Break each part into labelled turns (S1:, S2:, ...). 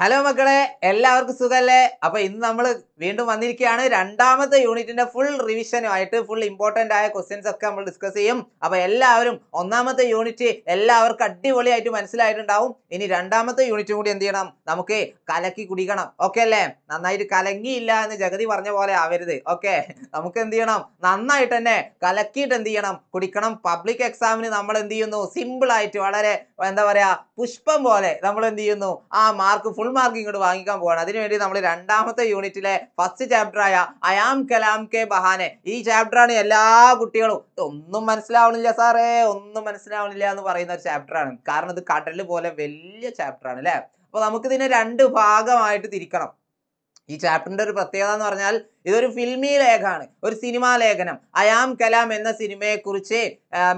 S1: hello മക്കളെ എല്ലാവർക്കും സുഖമല്ലേ അപ്പോൾ ഇന്ന് നമ്മൾ വീണ്ടും വന്നിരിക്കുകയാണ് രണ്ടാമത്തെ യൂണിറ്റിന്റെ ഫുൾ റിവിഷനുമായിട്ട് ഫുൾ ഇമ്പോർട്ടൻ്റ് ആയ ക്വസ്റ്റ്യൻസ് ഒക്കെ നമ്മൾ ഡിസ്കസ് ചെയ്യും അപ്പോൾ എല്ലാവരും ഒന്നാമത്തെ യൂണിറ്റ് എല്ലാവർക്കും അടിപൊളിയായിട്ട് മനസ്സിലായിട്ടുണ്ടാവും ഇനി രണ്ടാമത്തെ യൂണിറ്റും കൂടി എന്ത് ചെയ്യണം നമുക്ക് കലക്കി കുടിക്കണം ഓക്കെ അല്ലേ നന്നായിട്ട് കലങ്ങിയില്ല എന്ന് ജഗതി പറഞ്ഞ പോലെ ആവരുത് ഓക്കെ നമുക്ക് എന്ത് ചെയ്യണം നന്നായിട്ട് തന്നെ കലക്കിയിട്ട് എന്ത് ചെയ്യണം കുടിക്കണം പബ്ലിക് എക്സാമിന് നമ്മൾ എന്ത് ചെയ്യുന്നു സിമ്പിളായിട്ട് വളരെ എന്താ പറയുക പുഷ്പം പോലെ നമ്മൾ എന്ത് ചെയ്യുന്നു ആ മാർക്ക് ഫുൾ മാർക്ക് ഇങ്ങോട്ട് വാങ്ങിക്കാൻ പോവാണ് അതിനുവേണ്ടി നമ്മൾ രണ്ടാമത്തെ യൂണിറ്റിലെ ഫസ്റ്റ് ചാപ്റ്റർ ആയ അയാം കലാം കെ ബഹാനെ ഈ ചാപ്റ്ററാണ് എല്ലാ കുട്ടികളും ഒന്നും മനസ്സിലാവണില്ല സാറേ ഒന്നും മനസ്സിലാവണില്ല എന്ന് പറയുന്ന ഒരു ചാപ്റ്ററാണ് കാരണം ഇത് കടൽ പോലെ വലിയ ചാപ്റ്ററാണ് അല്ലേ അപ്പോൾ നമുക്കിതിനെ രണ്ട് ഭാഗമായിട്ട് തിരിക്കണം ഈ ചാപ്റ്ററിൻ്റെ ഒരു പ്രത്യേകത എന്ന് പറഞ്ഞാൽ ഇതൊരു ഫിൽമി ലേഖാണ് ഒരു സിനിമാ ലേഖനം അയാം കലാം എന്ന സിനിമയെക്കുറിച്ച്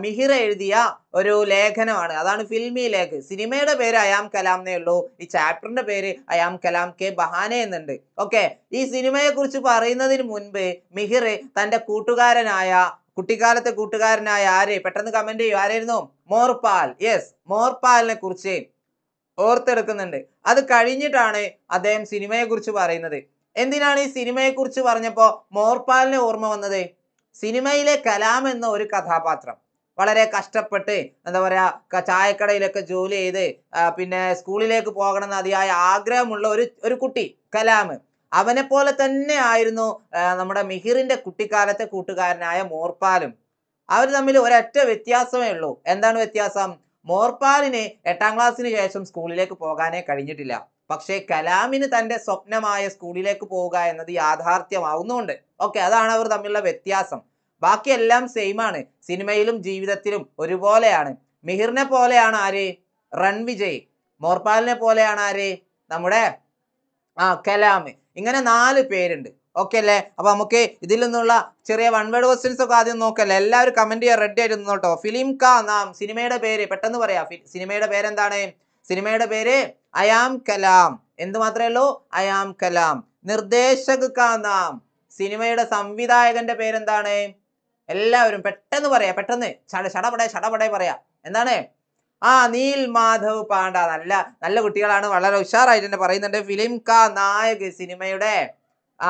S1: മിഹിർ എഴുതിയ ഒരു ലേഖനമാണ് അതാണ് ഫിൽമി ലേഖ് സിനിമയുടെ പേര് അയാം കലാം എന്നേ ഉള്ളൂ ഈ ചാപ്റ്ററിൻ്റെ പേര് അയാം കലാം കെ ബഹാനെ എന്നുണ്ട് ഓക്കെ ഈ സിനിമയെക്കുറിച്ച് പറയുന്നതിന് മുൻപ് മിഹിർ തൻ്റെ കൂട്ടുകാരനായ കുട്ടിക്കാലത്തെ കൂട്ടുകാരനായ ആര് പെട്ടെന്ന് കമൻറ്റ് ചെയ്യൂ ആരായിരുന്നു മോർപാൽ യെസ് മോർപാലിനെ കുറിച്ച് ഓർത്തെടുക്കുന്നുണ്ട് അത് കഴിഞ്ഞിട്ടാണ് അദ്ദേഹം സിനിമയെക്കുറിച്ച് പറയുന്നത് എന്തിനാണ് ഈ സിനിമയെക്കുറിച്ച് പറഞ്ഞപ്പോൾ മോർപ്പാലിനെ ഓർമ്മ വന്നത് സിനിമയിലെ കലാം എന്ന ഒരു കഥാപാത്രം വളരെ കഷ്ടപ്പെട്ട് എന്താ പറയുക ചായക്കടയിലൊക്കെ ജോലി ചെയ്ത് പിന്നെ സ്കൂളിലേക്ക് പോകണമെന്ന് അതിയായ ആഗ്രഹമുള്ള ഒരു ഒരു കുട്ടി കലാം അവനെ പോലെ തന്നെ ആയിരുന്നു നമ്മുടെ മിഹിറിൻ്റെ കുട്ടിക്കാലത്തെ കൂട്ടുകാരനായ മോർപ്പാലും അവർ തമ്മിൽ ഒരൊറ്റ വ്യത്യാസമേ ഉള്ളൂ എന്താണ് വ്യത്യാസം മോർപ്പാലിന് എട്ടാം ക്ലാസ്സിന് ശേഷം സ്കൂളിലേക്ക് പോകാനേ കഴിഞ്ഞിട്ടില്ല പക്ഷേ കലാമിന് തൻ്റെ സ്വപ്നമായ സ്കൂളിലേക്ക് പോവുക എന്നത് യാഥാർത്ഥ്യമാവുന്നുണ്ട് ഓക്കെ അതാണ് അവർ തമ്മിലുള്ള വ്യത്യാസം ബാക്കിയെല്ലാം സെയിമാണ് സിനിമയിലും ജീവിതത്തിലും ഒരുപോലെയാണ് മിഹിറിനെ പോലെയാണ് ആര് റൺ വിജയ് മോർപാലിനെ പോലെയാണ് ആര് നമ്മുടെ ആ കലാമ് ഇങ്ങനെ നാല് പേരുണ്ട് ഓക്കെ അല്ലേ അപ്പോൾ നമുക്ക് ഇതിൽ നിന്നുള്ള ചെറിയ വൺ വേർഡ് ക്വസ്റ്റ്യൻസ് ഒക്കെ ആദ്യം നോക്കല്ലേ എല്ലാവരും കമന്റ് ചെയ്യാൻ റെഡി ആയിട്ട് നോട്ടോ ഫിലിം കാ നാം സിനിമയുടെ പേര് പെട്ടെന്ന് പറയാം സിനിമയുടെ പേരെന്താണ് സിനിമയുടെ പേര് അയാം കലാം എന്ത് മാത്രമേ ഉള്ളൂ അയാം കലാം നിർദ്ദേശക കാ നാം സിനിമയുടെ സംവിധായകന്റെ പേരെന്താണ് എല്ലാവരും പെട്ടെന്ന് പറയാ പെട്ടെന്ന് ചടപടെ ചടപടെ പറയാ എന്താണ് ആ നീൽ മാധവ് പാണ്ഡ നല്ല നല്ല കുട്ടികളാണ് വളരെ ഉഷാറായിട്ട് തന്നെ പറയുന്നുണ്ട് ഫിലിം കാ നായക് സിനിമയുടെ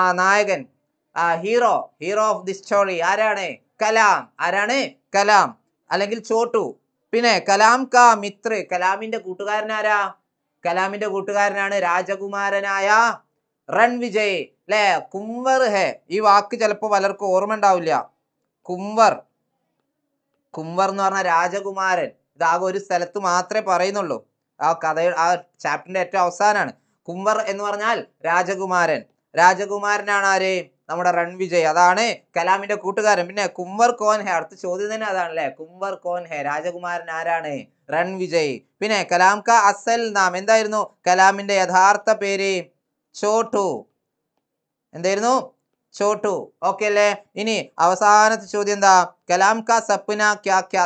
S1: ആ നായകൻ ആ hero hero of the story ആരാണ് കലാം ആരാണ് കലാം അല്ലെങ്കിൽ ചോട്ടു പിന്നെ കലാം കാ മിത്ര കലാമിന്റെ കൂട്ടുകാരനാരാ കലാമിന്റെ കൂട്ടുകാരനാണ് രാജകുമാരനായ വിജയ് അല്ലേ കുംവർ ഹേ ഈ വാക്ക് ചിലപ്പോൾ പലർക്കും ഓർമ്മ ഉണ്ടാവില്ല കുംവർ കുംവർ എന്ന് പറഞ്ഞ രാജകുമാരൻ ഇതാകെ ഒരു സ്ഥലത്ത് മാത്രമേ പറയുന്നുള്ളൂ ആ കഥ ആ ചാപ്റ്ററിന്റെ ഏറ്റവും അവസാനമാണ് കുംവർ എന്ന് പറഞ്ഞാൽ രാജകുമാരൻ രാജകുമാരനാണ് ആര് നമ്മുടെ റൺവിജയ് അതാണ് കലാമിന്റെ കൂട്ടുകാരൻ പിന്നെ കുംവർ കോൻഹെ അടുത്ത ചോദ്യം തന്നെ അതാണ് അല്ലേ കുംവർ കോൻഹെ ഹെ രാജകുമാരൻ ആരാണ് റൺവിജയ് പിന്നെ കലാം ക അസൽ നാം എന്തായിരുന്നു കലാമിന്റെ യഥാർത്ഥ പേര് ചോട്ടു എന്തായിരുന്നു ചോട്ടു ഓക്കെ അല്ലേ ഇനി അവസാനത്തെ ചോദ്യം എന്താ കലാം ക സപ്ന ക്യാ ക്യാ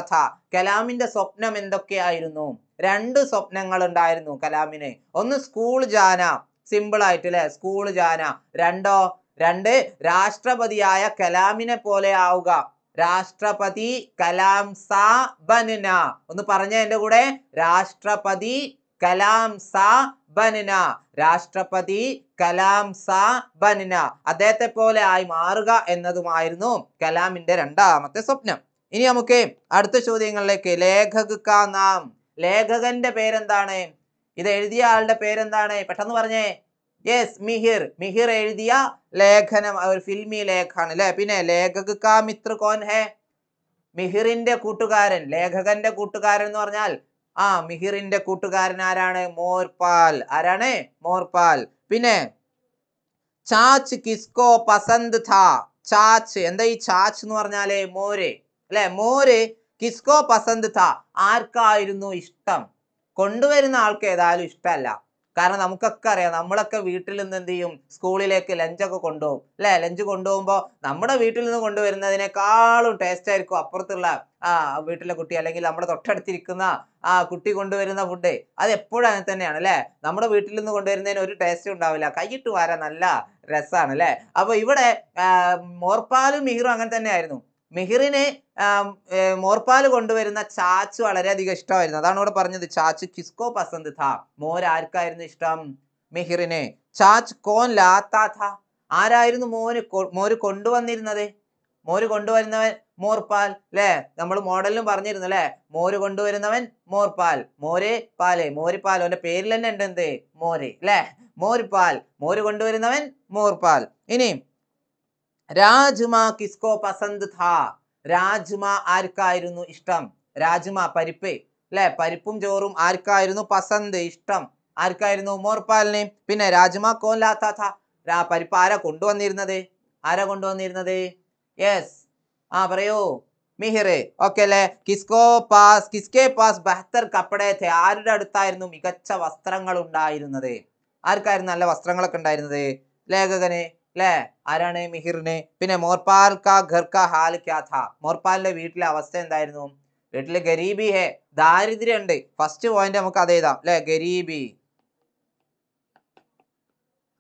S1: കലാമിന്റെ സ്വപ്നം എന്തൊക്കെയായിരുന്നു രണ്ട് സ്വപ്നങ്ങൾ ഉണ്ടായിരുന്നു കലാമിന് ഒന്ന് സ്കൂൾ ജാന സിമ്പിൾ ആയിട്ട് അല്ലെ സ്കൂൾ ജാന രണ്ടോ രണ്ട് രാഷ്ട്രപതിയായ കലാമിനെ പോലെ ആവുക രാഷ്ട്രപതി കലാം സാ ബനന ഒന്ന് പറഞ്ഞ എന്റെ കൂടെ രാഷ്ട്രപതി കലാം സാ ബനന രാഷ്ട്രപതി കലാം സാ ബനന അദ്ദേഹത്തെ പോലെ ആയി മാറുക എന്നതുമായിരുന്നു കലാമിന്റെ രണ്ടാമത്തെ സ്വപ്നം ഇനി നമുക്ക് അടുത്ത ചോദ്യങ്ങളിലേക്ക് ലേഖക നാം ലേഖകന്റെ പേരെന്താണ് ഇത് എഴുതിയ ആളുടെ പേരെന്താണ് പെട്ടെന്ന് പറഞ്ഞേ യെസ് മിഹിർ മിഹിർ എഴുതിയ ലേഖനം ഒരു ഫിൽമി ലേഖാണ് അല്ലെ പിന്നെ ലേഖക കാ മിത്ര കോൻ ഹേ മിഹിറിന്റെ കൂട്ടുകാരൻ ലേഖകന്റെ കൂട്ടുകാരൻ എന്ന് പറഞ്ഞാൽ ആ മിഹിറിന്റെ കൂട്ടുകാരൻ ആരാണ് മോർപാൽ ആരാണ് മോർപാൽ പിന്നെ ചാച്ച് കിസ്കോ പസന്ത് ഥാ ചാച്ച് എന്താ ഈ ചാച്ച് എന്ന് പറഞ്ഞാലേ മോര് അല്ലെ മോര് കിസ്കോ പസന്ത് ഥാ ആർക്കായിരുന്നു ഇഷ്ടം കൊണ്ടുവരുന്ന ആൾക്ക് ഏതായാലും ഇഷ്ടമല്ല കാരണം നമുക്കൊക്കെ അറിയാം നമ്മളൊക്കെ വീട്ടിൽ നിന്ന് എന്ത് ചെയ്യും സ്കൂളിലേക്ക് ലഞ്ചൊക്കെ കൊണ്ടുപോകും അല്ലേ ലഞ്ച് കൊണ്ടുപോകുമ്പോൾ നമ്മുടെ വീട്ടിൽ നിന്ന് കൊണ്ടുവരുന്നതിനേക്കാളും ടേസ്റ്റ് ആയിരിക്കും അപ്പുറത്തുള്ള ആ വീട്ടിലെ കുട്ടി അല്ലെങ്കിൽ നമ്മുടെ തൊട്ടടുത്തിരിക്കുന്ന ആ കുട്ടി കൊണ്ടുവരുന്ന ഫുഡ് അത് എപ്പോഴും അങ്ങനെ തന്നെയാണ് അല്ലേ നമ്മുടെ വീട്ടിൽ നിന്ന് കൊണ്ടുവരുന്നതിന് ഒരു ടേസ്റ്റ് ഉണ്ടാവില്ല കൈയിട്ട് വരാൻ നല്ല രസമാണ് അല്ലേ അപ്പോൾ ഇവിടെ മോർപ്പാലും മിഹിറും അങ്ങനെ തന്നെയായിരുന്നു മെഹിറിന് മോർപാൽ കൊണ്ടുവരുന്ന ചാച്ച് വളരെയധികം ഇഷ്ടമായിരുന്നു അതാണ് ഇവിടെ പറഞ്ഞത് ചാച്ച് കിസ്കോ പസന്ത് ഥാ മോർ ആർക്കായിരുന്നു ഇഷ്ടം മെഹിറിന് ചാച്ച് കോൻ ലാത്താ ഥാ ആരായിരുന്നു മോന് മോര് കൊണ്ടുവന്നിരുന്നത് മോര് കൊണ്ടുവരുന്നവൻ മോർപാൽ അല്ലേ നമ്മൾ മോഡലിലും പറഞ്ഞിരുന്നു അല്ലേ മോര് കൊണ്ടുവരുന്നവൻ മോർപാൽ മോര് പാലേ മോരിപ്പാൽ അവൻ്റെ പേരിൽ തന്നെ ഉണ്ട് എന്ത് മോര് അല്ലേ മോരിപ്പാൽ മോര് കൊണ്ടുവരുന്നവൻ മോർപാൽ ഇനി രാജ്മ കിസ്കോ പസന്ത് ഥാ രാജ്മ ആർക്കായിരുന്നു ഇഷ്ടം രാജ്മ പരിപ്പ് അല്ലെ പരിപ്പും ചോറും ആർക്കായിരുന്നു പസന്ത് ഇഷ്ടം ആർക്കായിരുന്നു മോർപാലിന് പിന്നെ രാജ്മ കോലാത്ത ഥാ പരിപ്പ് ആരാ കൊണ്ടുവന്നിരുന്നത് ആരാ കൊണ്ടുവന്നിരുന്നത് യെസ് ആ പറയൂ മിഹിർ ഓക്കെ അല്ലെ കിസ്കോ പാസ് കിസ്കേ പാസ് ബെഹത്തർ കപ്പടെ ആരുടെ അടുത്തായിരുന്നു മികച്ച വസ്ത്രങ്ങൾ ഉണ്ടായിരുന്നത് ആർക്കായിരുന്നു നല്ല വസ്ത്രങ്ങളൊക്കെ ഉണ്ടായിരുന്നത് ലേഖകന് അല്ലേ ആരാണ് മിഹിറിന് പിന്നെ മോർപാൽ കാ ഘർ കാ ഹാൽ ക്യാ ഥാ മോർപാലിന്റെ വീട്ടിലെ അവസ്ഥ എന്തായിരുന്നു വീട്ടില് ഗരീബി ഹേ ദാരിദ്ര്യണ്ട് ഉണ്ട് ഫസ്റ്റ് പോയിന്റ് നമുക്ക് അത് എഴുതാം അല്ലെ ഗരീബി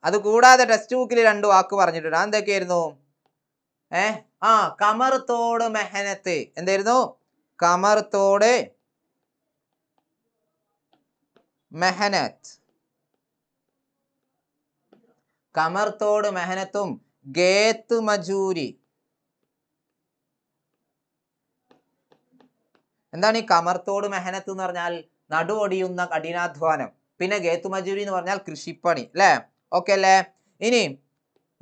S1: അത് കൂടാതെ ടെക്സ്റ്റ് ബുക്കിൽ രണ്ട് വാക്ക് പറഞ്ഞിട്ടുണ്ട് എന്തൊക്കെയായിരുന്നു ഏ ആ കമർത്തോട് മെഹനത്ത് എന്തായിരുന്നു കമർത്തോട് മെഹനത്ത് കമർത്തോട് മെഹനത്തും ഗേത്ത് മജൂരി എന്താണ് ഈ കമർത്തോട് മെഹനത്ത് എന്ന് പറഞ്ഞാൽ നടുവൊടിയുന്ന കഠിനാധ്വാനം പിന്നെ ഗേത്ത് മജൂരി എന്ന് പറഞ്ഞാൽ കൃഷിപ്പണി അല്ലേ ഓക്കെ അല്ലേ ഇനി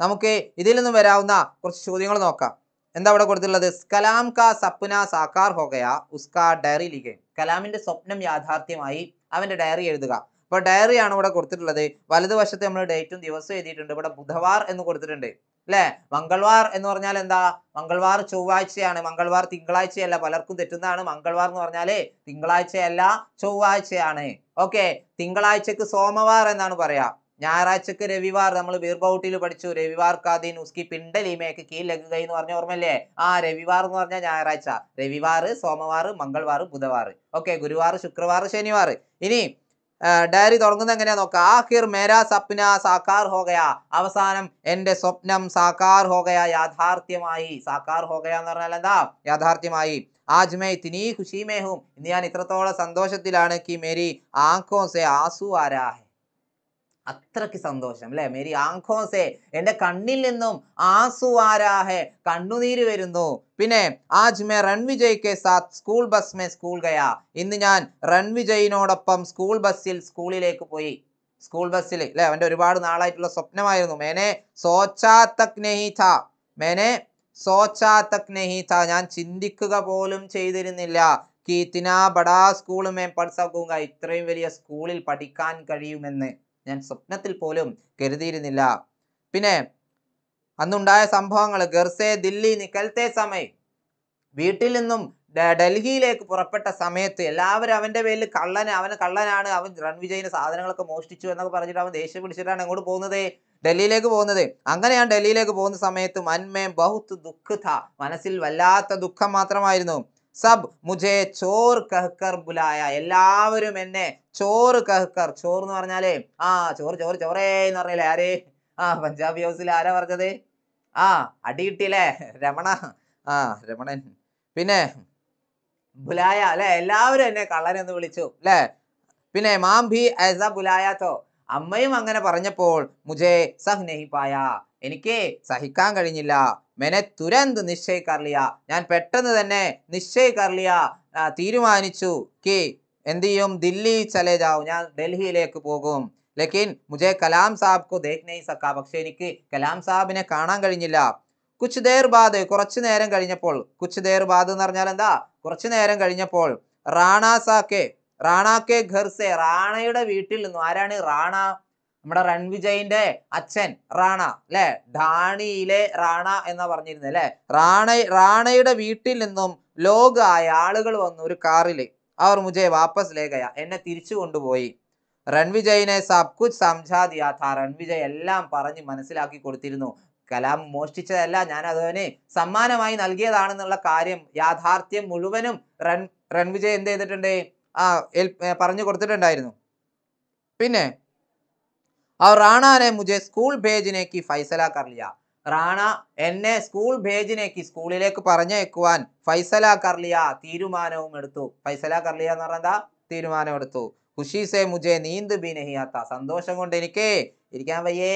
S1: നമുക്ക് ഇതിൽ നിന്നും വരാവുന്ന കുറച്ച് ചോദ്യങ്ങൾ നോക്കാം എന്താ അവിടെ കൊടുത്തിട്ടുള്ളത് കലാം കാ സപ്ന സാക്കാർ ഹോകയ ഉസ്കാ ഡയറി ലിഖേ കലാമിന്റെ സ്വപ്നം യാഥാർത്ഥ്യമായി അവന്റെ ഡയറി എഴുതുക അപ്പോൾ ഡയറി ആണ് ഇവിടെ കൊടുത്തിട്ടുള്ളത് വലതുവശത്ത് നമ്മൾ ഡേറ്റും ദിവസവും എഴുതിയിട്ടുണ്ട് ഇവിടെ ബുധവാർ എന്ന് കൊടുത്തിട്ടുണ്ട് അല്ലെ മംഗൾവാർ എന്ന് പറഞ്ഞാൽ എന്താ മംഗൾവാർ ചൊവ്വാഴ്ചയാണ് മംഗൾവാർ തിങ്കളാഴ്ചയല്ല പലർക്കും തെറ്റുന്നതാണ് മംഗൾവാർ എന്ന് പറഞ്ഞാല് തിങ്കളാഴ്ചയല്ല ചൊവ്വാഴ്ചയാണ് ഓക്കെ തിങ്കളാഴ്ചക്ക് സോമവാർ എന്നാണ് പറയാ ഞായറാഴ്ചക്ക് രവിവാർ നമ്മൾ ബീർബൗട്ടിൽ പഠിച്ചു രവിവാർ കാതീൻ ഉസ്കി പിണ്ടലിമേക്ക് കീ ലഗുക എന്ന് പറഞ്ഞ ഓർമ്മല്ലേ ആ രവിവാർ എന്ന് പറഞ്ഞാൽ ഞായറാഴ്ച രവിവാർ സോമവാർ മംഗൾവാർ ബുധവാർ ഓക്കെ ഗുരുവാർ ശുക്രവാർ ശനിവാർ ഇനി ഡയറി തുടങ്ങുന്നത് എങ്ങനെയാ നോക്കുക ആഹിർ മേരാ സപ്ന സാക്കാർ ഹോകയ അവസാനം എൻ്റെ സ്വപ്നം സാക്കാർ ഹോകയ യാഥാർത്ഥ്യമായി സാക്കാർ ഹോകയ എന്ന് പറഞ്ഞാൽ എന്താ യാഥാർത്ഥ്യമായി ആജ് മേ ഖുഷീമേഹും ഖുഷി മേ ഇന്ന് ഞാൻ ഇത്രത്തോളം സന്തോഷത്തിലാണ് കി മേരി ആക്കോസെ ആസു ആരാഹേ അത്രയ്ക്ക് സന്തോഷം അല്ലെ മേരി ആഘോസേ എൻ്റെ കണ്ണിൽ നിന്നും ആസുവാരാഹെ കണ്ണുനീര് വരുന്നു പിന്നെ ആജ് മേ റൺവിജയ് കെ സാത്ത് സ്കൂൾ ബസ് മേ സ്കൂൾ ഗയാ ഇന്ന് ഞാൻ റൺവിജയിനോടൊപ്പം സ്കൂൾ ബസ്സിൽ സ്കൂളിലേക്ക് പോയി സ്കൂൾ ബസ്സിൽ അല്ലെ അവൻ്റെ ഒരുപാട് നാളായിട്ടുള്ള സ്വപ്നമായിരുന്നു മേനെ സോച്ചാത്തക് നെഹി ഥ മേനെ സോച്ചാത്തക് നെഹി ഥ ഞാൻ ചിന്തിക്കുക പോലും ചെയ്തിരുന്നില്ല കീത്തിന ബടാ സ്കൂളും മേം പഠിച്ചോക്കുക ഇത്രയും വലിയ സ്കൂളിൽ പഠിക്കാൻ കഴിയുമെന്ന് ഞാൻ സ്വപ്നത്തിൽ പോലും കരുതിയിരുന്നില്ല പിന്നെ അന്നുണ്ടായ സംഭവങ്ങൾ ഗർസേ ദില്ലി നിക്കൽത്തെ സമയം വീട്ടിൽ നിന്നും ഡൽഹിയിലേക്ക് പുറപ്പെട്ട സമയത്ത് എല്ലാവരും അവൻ്റെ പേരിൽ കള്ളന് അവന് കള്ളനാണ് അവൻ റൺവിജയിൻ്റെ സാധനങ്ങളൊക്കെ മോഷ്ടിച്ചു എന്നൊക്കെ പറഞ്ഞിട്ട് അവൻ ദേഷ്യം പിടിച്ചിട്ടാണ് എങ്ങോട്ട് പോകുന്നത് ഡൽഹിയിലേക്ക് പോകുന്നത് അങ്ങനെ ഞാൻ ഡൽഹിയിലേക്ക് പോകുന്ന സമയത്ത് മന്മേ ബഹുത്ത് ദുഃഖത മനസ്സിൽ വല്ലാത്ത ദുഃഖം മാത്രമായിരുന്നു സബ് മുജേ ചോർ കഹ്കർ ബുലായ എല്ലാവരും എന്നെ ചോർ കഹ്കർ ചോർ എന്ന് പറഞ്ഞാലേ ആ ചോറ് ചോറ് ചോറേ എന്ന് പറഞ്ഞില്ലേ ആരേ ആ പഞ്ചാബി ഹൗസിൽ ആരാ പറഞ്ഞത് ആ അടി കിട്ടിയില്ലേ രമണ ആ രമണൻ പിന്നെ ബുലായ അല്ലെ എല്ലാവരും എന്നെ കള്ളൻ എന്ന് വിളിച്ചു അല്ലെ പിന്നെ മാം ഭി ആസ ബുലായാത്തോ അമ്മയും അങ്ങനെ പറഞ്ഞപ്പോൾ മുജേ സഹ് നെഹിപ്പായ എനിക്ക് സഹിക്കാൻ കഴിഞ്ഞില്ല മെനെ തുരന്ത് നിശ്ചയ ഞാൻ പെട്ടെന്ന് തന്നെ നിശ്ചയ തീരുമാനിച്ചു കി എന്ത് ചെയ്യും ദില്ലി ചലേ ജാവും ഞാൻ ഡൽഹിയിലേക്ക് പോകും ലക്കിൻ മുജെ കലാം സാബ് കോ ദേഖ്നേ സക്ക പക്ഷെ എനിക്ക് കലാം സാബിനെ കാണാൻ കഴിഞ്ഞില്ല കുച്ച് ദേർ ബാദ് കുറച്ച് നേരം കഴിഞ്ഞപ്പോൾ കുച്ച് ദേർ ബാദ് എന്ന് പറഞ്ഞാൽ എന്താ കുറച്ച് നേരം കഴിഞ്ഞപ്പോൾ റാണാ സാക്കെ റാണാക്കെ ഖർസെ റാണയുടെ വീട്ടിൽ നിന്നും ആരാണ് റാണ നമ്മുടെ റൺവിജയിന്റെ അച്ഛൻ റാണ അല്ലെ ധാണിയിലെ റാണ എന്ന് പറഞ്ഞിരുന്നത് അല്ലെ റാണ റാണയുടെ വീട്ടിൽ നിന്നും ലോകായ ആളുകൾ വന്നു ഒരു കാറിൽ അവർ മുജെ വാപ്പസ് ലേഖയ എന്നെ തിരിച്ചു കൊണ്ടുപോയി റൺവിജയിനെ സബ് കുച്ച് സംജാ ദിയാഥ റൺവിജയ് എല്ലാം പറഞ്ഞ് മനസ്സിലാക്കി കൊടുത്തിരുന്നു കലാം മോഷ്ടിച്ചതല്ല ഞാൻ അതവന് സമ്മാനമായി നൽകിയതാണെന്നുള്ള കാര്യം യാഥാർത്ഥ്യം മുഴുവനും റൺ റൺവിജയ് എന്ത് ചെയ്തിട്ടുണ്ട് ആ പറഞ്ഞു കൊടുത്തിട്ടുണ്ടായിരുന്നു പിന്നെ और राणा ने मुझे സ്കൂൾ ഭേജിനേക്ക് ഫൈസലാക്കർ ലിയ റാണ എന്നെ സ്കൂൾ ഭേജിനേക്ക് സ്കൂളിലേക്ക് പറഞ്ഞയക്കുവാൻ ഫൈസല കർലിയ തീരുമാനവും എടുത്തു ഫൈസല കർലിയ എന്ന് പറഞ്ഞാൽ തീരുമാനം എടുത്തു ഖുഷീസെ മുജെ നീന്ത് ബിനഹിയാത്ത സന്തോഷം കൊണ്ട് എനിക്ക് ഇരിക്കാൻ വയ്യേ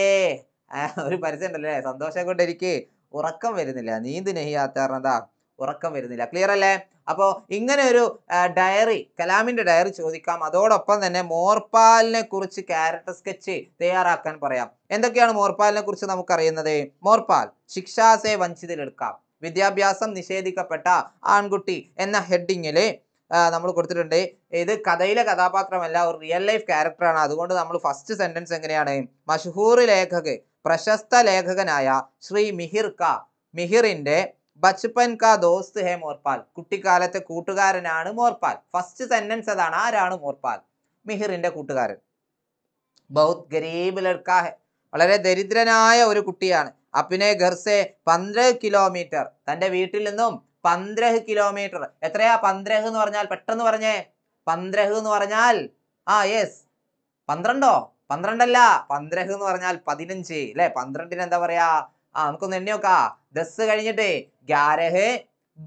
S1: ഒരു പരസ്യം ഉണ്ടല്ലേ സന്തോഷം കൊണ്ട് എനിക്ക് ഉറക്കം വരുന്നില്ല നീന്ത് നെഹിയാത്ത പറഞ്ഞതാ ഉറക്കം വരുന്നില്ല ക്ലിയർ അല്ലേ അപ്പോൾ ഇങ്ങനെ ഒരു ഡയറി കലാമിൻ്റെ ഡയറി ചോദിക്കാം അതോടൊപ്പം തന്നെ മോർപാലിനെ കുറിച്ച് ക്യാരക്ടർ സ്കെച്ച് തയ്യാറാക്കാൻ പറയാം എന്തൊക്കെയാണ് മോർപാലിനെ കുറിച്ച് നമുക്കറിയുന്നത് മോർപാൽ ശിക്ഷാസെ വഞ്ചിതരെടുക്കാം വിദ്യാഭ്യാസം നിഷേധിക്കപ്പെട്ട ആൺകുട്ടി എന്ന ഹെഡിങ്ങിൽ നമ്മൾ കൊടുത്തിട്ടുണ്ട് ഇത് കഥയിലെ കഥാപാത്രമല്ല ഒരു റിയൽ ലൈഫ് ക്യാരക്ടറാണ് അതുകൊണ്ട് നമ്മൾ ഫസ്റ്റ് സെൻറ്റൻസ് എങ്ങനെയാണ് മഷഹൂർ ലേഖക് പ്രശസ്ത ലേഖകനായ ശ്രീ മിഹിർ ക മിഹിറിൻ്റെ ബച്പൻ കാ ദോസ്ത് ഹേ മോർപാൽ കുട്ടിക്കാലത്തെ കൂട്ടുകാരനാണ് മോർപാൽ ഫസ്റ്റ് സെന്റൻസ് അതാണ് ആരാണ് മോർപാൽ മിഹിറിന്റെ കൂട്ടുകാരൻ ബൗത് ഗരീബ് ലഡ്ക്കാ വളരെ ദരിദ്രനായ ഒരു കുട്ടിയാണ് അപ്പിനെ ഘർസെ പന്ത്രഹ് കിലോമീറ്റർ തൻ്റെ വീട്ടിൽ നിന്നും പന്ത്രഹ് കിലോമീറ്റർ എത്രയാ പന്ത്രഹ് എന്ന് പറഞ്ഞാൽ പെട്ടെന്ന് പറഞ്ഞേ പന്ത്രഹ് എന്ന് പറഞ്ഞാൽ ആ യെസ് പന്ത്രണ്ടോ പന്ത്രണ്ടല്ല പന്ത്രഹ് എന്ന് പറഞ്ഞാൽ പതിനഞ്ച് അല്ലേ പന്ത്രണ്ടിന് എന്താ പറയാ ആ നമുക്കൊന്ന് എണ്ണി നോക്കാ ദസ് കഴിഞ്ഞിട്ടേ ഗ്യാരഹ്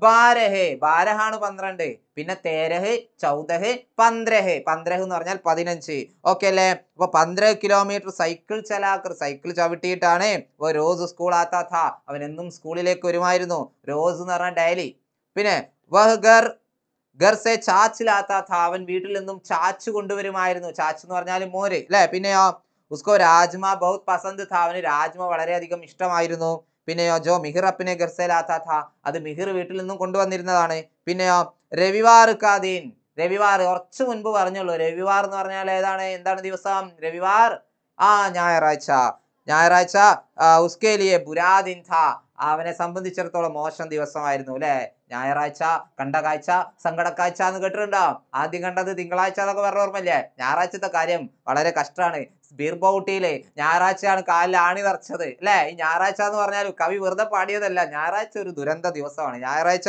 S1: ബാരഹ് ബാരഹാണ് പന്ത്രണ്ട് പിന്നെ തേരഹ് ചൗദഹ് പന്ത്രഹ് പന്ത്രഹ് എന്ന് പറഞ്ഞാൽ പതിനഞ്ച് ഓക്കെ അല്ലേ അപ്പൊ പന്ത്രഹ് കിലോമീറ്റർ സൈക്കിൾ ചലാക്കർ സൈക്കിൾ ചവിട്ടിയിട്ടാണ് ഇപ്പോൾ റോസ് സ്കൂൾ ആത്താത്ത അവൻ എന്നും സ്കൂളിലേക്ക് വരുമായിരുന്നു റോസ് എന്ന് പറഞ്ഞാൽ ഡയലി പിന്നെ വഹ് ഗർസെ ചാച്ചിലാത്താത്ത അവൻ വീട്ടിൽ നിന്നും ചാച്ച് കൊണ്ടുവരുമായിരുന്നു ചാച്ച് എന്ന് പറഞ്ഞാൽ മോര് അല്ലേ പിന്നെയോ ഉസ്കോ രാജ്മ ബഹുത് പസന്ത് താ അവന് രാജ്മ വളരെയധികം ഇഷ്ടമായിരുന്നു പിന്നെയോ ജോ മിഹിർ അപ്പിനെ ഗർസേലാത്ത അത് മിഹിർ വീട്ടിൽ നിന്നും കൊണ്ടുവന്നിരുന്നതാണ് പിന്നെയോ രവിവാർ കാദീൻ രവിവാർ കുറച്ചു മുൻപ് പറഞ്ഞുള്ളൂ രവിവാർ എന്ന് പറഞ്ഞാൽ ഏതാണ് എന്താണ് ദിവസം രവിവാർ ആ ഞായറാഴ്ച ഞായറാഴ്ച ഉസ്കേലിയെ ബുരാദിൻ അവനെ സംബന്ധിച്ചിടത്തോളം മോശം ദിവസമായിരുന്നു അല്ലെ ഞായറാഴ്ച കണ്ട കാഴ്ച സങ്കടക്കാഴ്ച എന്ന് കേട്ടിട്ടുണ്ടോ ആദ്യം കണ്ടത് തിങ്കളാഴ്ച എന്നൊക്കെ പറഞ്ഞ ഓർമ്മയില്ലേ ഞായറാഴ്ചത്തെ കാര്യം വളരെ കഷ്ടമാണ് ബീർബൗട്ടിയിലെ ഞായറാഴ്ചയാണ് കാലിൽ ആണി നിറച്ചത് അല്ലേ ഈ ഞായറാഴ്ച എന്ന് പറഞ്ഞാൽ കവി വെറുതെ പാടിയതല്ല ഞായറാഴ്ച ഒരു ദുരന്ത ദിവസമാണ് ഞായറാഴ്ച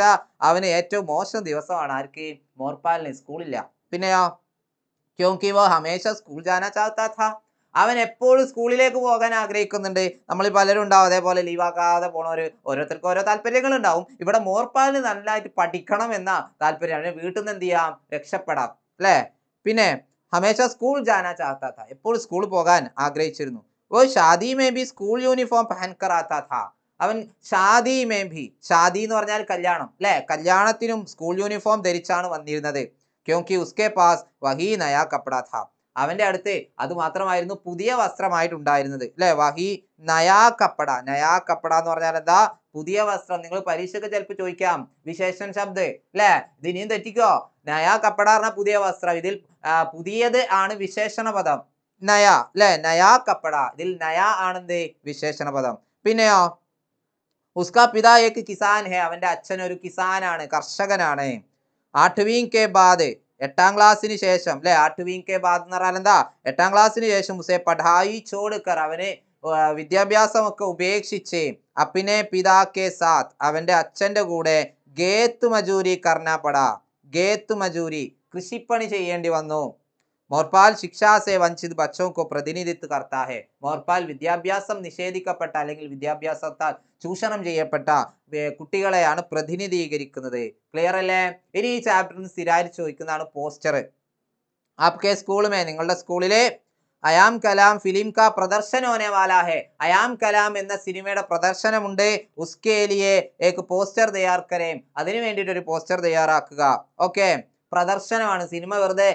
S1: അവന് ഏറ്റവും മോശം ദിവസമാണ് ആർക്ക് മോർപ്പാലിന് സ്കൂളില്ല പിന്നെയോ ക്യോങ്കി വോ ഹമേഷ സ്കൂൾ ജാനാ ചാത്താ ഥാ അവൻ എപ്പോഴും സ്കൂളിലേക്ക് പോകാൻ ആഗ്രഹിക്കുന്നുണ്ട് നമ്മൾ പലരും ഉണ്ടാവും അതേപോലെ ലീവാക്കാതെ പോണവർ ഓരോരുത്തർക്കും ഓരോ താല്പര്യങ്ങളുണ്ടാവും ഇവിടെ മോർപ്പാലിന് നല്ലതായിട്ട് പഠിക്കണം എന്ന താല്പര്യമാണ് വീട്ടിൽ നിന്ന് എന്ത് ചെയ്യാം രക്ഷപ്പെടാം അല്ലേ പിന്നെ ഹമേശ സ്കൂൾ ജാനാ ചാത്താ ഥ എപ്പോഴും സ്കൂൾ പോകാൻ ആഗ്രഹിച്ചിരുന്നു ഓ ഷാദി മേ ബി സ്കൂൾ യൂണിഫോം പഹൻകറാത്താ കറാത്താ അവൻ ഷാദി മേ ബി ഷാദി എന്ന് പറഞ്ഞാൽ കല്യാണം അല്ലേ കല്യാണത്തിനും സ്കൂൾ യൂണിഫോം ധരിച്ചാണ് വന്നിരുന്നത് ക്യോങ്കി ഉസ്കേ പാസ് വഹി നയാ കപ്പട ഥ അവന്റെ അടുത്ത് അത് മാത്രമായിരുന്നു പുതിയ വസ്ത്രമായിട്ടുണ്ടായിരുന്നത് അല്ലെ വഹി നയാ കപ്പട നയാ കപ്പട എന്ന് പറഞ്ഞാൽ എന്താ പുതിയ വസ്ത്രം നിങ്ങൾ പരീക്ഷയ്ക്ക് ചിലപ്പോൾ ചോദിക്കാം വിശേഷൻ ശബ്ദ് അല്ലേ ഇത് ഇനിയും തെറ്റിക്കോ നയ കപ്പടാറിന പുതിയ വസ്ത്രം ഇതിൽ പുതിയത് ആണ് വിശേഷണ പദം നയ അല്ലെ നയാ കപ്പട ഇതിൽ നയ ആണെന്ത് വിശേഷണ പദം പിന്നെയോ ഉസ്കാ പിതാ കിസാൻ ഹേ അവന്റെ അച്ഛൻ ഒരു കിസാനാണ് കർഷകനാണ് ആട്ടുവീം കെ ബാദ് എട്ടാം ക്ലാസ്സിന് ശേഷം അല്ലെ ആട്ടുവീം കെ ബാദ് എന്ന് പറഞ്ഞാൽ എന്താ എട്ടാം ക്ലാസ്സിന് ശേഷം ഉസേ പഠായി ചോടുക്കർ അവന് വിദ്യാഭ്യാസമൊക്കെ ഉപേക്ഷിച്ച് അപ്പിനെ പിതാക്കെ സാത്ത് അവൻ്റെ അച്ഛൻ്റെ കൂടെ ഗേത്ത് മജൂരി കർണാപ്പട ഗേത്ത് മജൂരി കൃഷിപ്പണി ചെയ്യേണ്ടി വന്നു മോർപാൽ ശിക്ഷാ സേ വഞ്ചിത് ബച്ചോക്കോ പ്രതിനിധിത്വ കർത്താഹെ മോർപാൽ വിദ്യാഭ്യാസം നിഷേധിക്കപ്പെട്ട അല്ലെങ്കിൽ വിദ്യാഭ്യാസത്താൽ ചൂഷണം ചെയ്യപ്പെട്ട കുട്ടികളെയാണ് പ്രതിനിധീകരിക്കുന്നത് ക്ലിയർ അല്ലേ ഇനി ഈ ചാപ്റ്ററിന് സ്ഥിരമായി ചോദിക്കുന്നതാണ് പോസ്റ്റർ ആപ്കെ സ്കൂളുമേ നിങ്ങളുടെ സ്കൂളിലെ അയാം കലാം ഫിലിം കാ പ്രദർശന ഹോനെ വാലാ ഹെ അയാം കലാം എന്ന സിനിമയുടെ പ്രദർശനമുണ്ട് ഉസ്കേലിയെ ഏക്ക് പോസ്റ്റർ തയ്യാർ കരയും അതിനു വേണ്ടിയിട്ട് ഒരു പോസ്റ്റർ തയ്യാറാക്കുക ഓക്കെ പ്രദർശനമാണ് സിനിമ വെറുതെ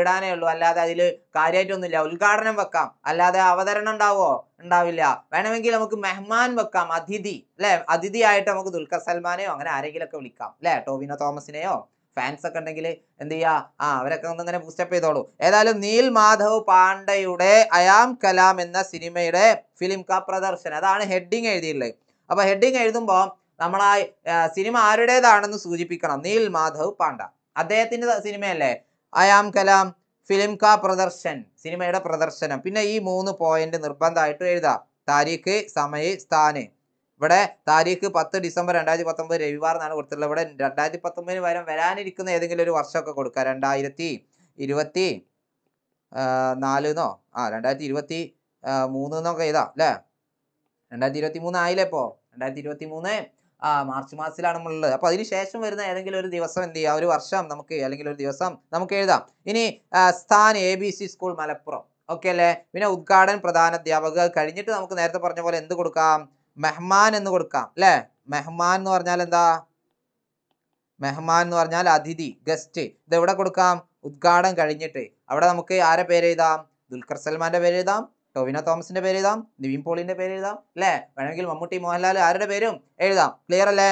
S1: ഇടാനേ ഉള്ളൂ അല്ലാതെ അതിൽ കാര്യമായിട്ടൊന്നുമില്ല ഉദ്ഘാടനം വെക്കാം അല്ലാതെ അവതരണം ഉണ്ടാവോ ഉണ്ടാവില്ല വേണമെങ്കിൽ നമുക്ക് മെഹ്മാൻ വെക്കാം അതിഥി അല്ലേ അതിഥിയായിട്ട് നമുക്ക് ദുൽഖർ സൽമാനെയോ അങ്ങനെ ആരെങ്കിലുമൊക്കെ വിളിക്കാം അല്ലേ ടോവിനോ തോമസിനെയോ ഫാൻസ് ഒക്കെ ഉണ്ടെങ്കിൽ എന്ത് ചെയ്യുക ആ അവരൊക്കെ ഒന്ന് ഇങ്ങനെ ബൂസ്റ്റപ്പ് ചെയ്തോളൂ ഏതായാലും നീൽ മാധവ് പാണ്ഡയുടെ അയാം കലാം എന്ന സിനിമയുടെ ഫിലിം ക പ്രദർശനം അതാണ് ഹെഡിങ് എഴുതിയിട്ടുള്ളത് അപ്പോൾ ഹെഡിങ് എഴുതുമ്പോൾ നമ്മൾ ആ സിനിമ ആരുടേതാണെന്ന് സൂചിപ്പിക്കണം നീൽ മാധവ് പാണ്ഡ അദ്ദേഹത്തിൻ്റെ സിനിമയല്ലേ അയാം കലാം ഫിലിം ക പ്രദർശൻ സിനിമയുടെ പ്രദർശനം പിന്നെ ഈ മൂന്ന് പോയിന്റ് നിർബന്ധമായിട്ട് എഴുതാം താരീഖ് സമയ സ്ഥാന് ഇവിടെ താരീഖ് പത്ത് ഡിസംബർ രണ്ടായിരത്തി പത്തൊമ്പത് രവിവാർ എന്നാണ് കൊടുത്തിട്ടുള്ളത് ഇവിടെ രണ്ടായിരത്തി പത്തൊമ്പതിന് വരെ വരാനിരിക്കുന്ന ഏതെങ്കിലും ഒരു വർഷമൊക്കെ കൊടുക്കുക രണ്ടായിരത്തി ഇരുപത്തി നാലെന്നോ ആ രണ്ടായിരത്തി ഇരുപത്തി മൂന്ന് എന്നൊക്കെ എഴുതാം അല്ലേ രണ്ടായിരത്തി ഇരുപത്തി മൂന്ന് ആയില്ലേ ഇപ്പോൾ രണ്ടായിരത്തി ഇരുപത്തി മൂന്ന് ആ മാർച്ച് മാസത്തിലാണ് നമ്മളുള്ളത് അപ്പോൾ അതിന് ശേഷം വരുന്ന ഏതെങ്കിലും ഒരു ദിവസം എന്ത് ചെയ്യുക ഒരു വർഷം നമുക്ക് അല്ലെങ്കിൽ ഒരു ദിവസം നമുക്ക് എഴുതാം ഇനി സ്ഥാൻ A B C school Malappuram okay അല്ലേ പിന്നെ ഉദ്ഘാടനം പ്രധാന അധ്യാപകർ കഴിഞ്ഞിട്ട് നമുക്ക് നേരത്തെ പറഞ്ഞ പോലെ എന്ത് കൊടുക്കാം മെഹ്മാൻ എന്ന് കൊടുക്കാം അല്ലേ മെഹ്മാൻ എന്ന് പറഞ്ഞാൽ എന്താ മെഹ്മാൻ എന്ന് പറഞ്ഞാൽ അതിഥി ഗസ്റ്റ് ഇത് എവിടെ കൊടുക്കാം ഉദ്ഘാടനം കഴിഞ്ഞിട്ട് അവിടെ നമുക്ക് ആരെ പേര് എഴുതാം ദുൽഖർ സൽമാന്റെ പേര് എഴുതാം ടോവിന തോമസിന്റെ പേര് എഴുതാം നിവിൻ പോളിന്റെ പേര് എഴുതാം അല്ലേ വേണമെങ്കിൽ മമ്മൂട്ടി മോഹൻലാൽ ആരുടെ പേരും എഴുതാം ക്ലിയർ അല്ലേ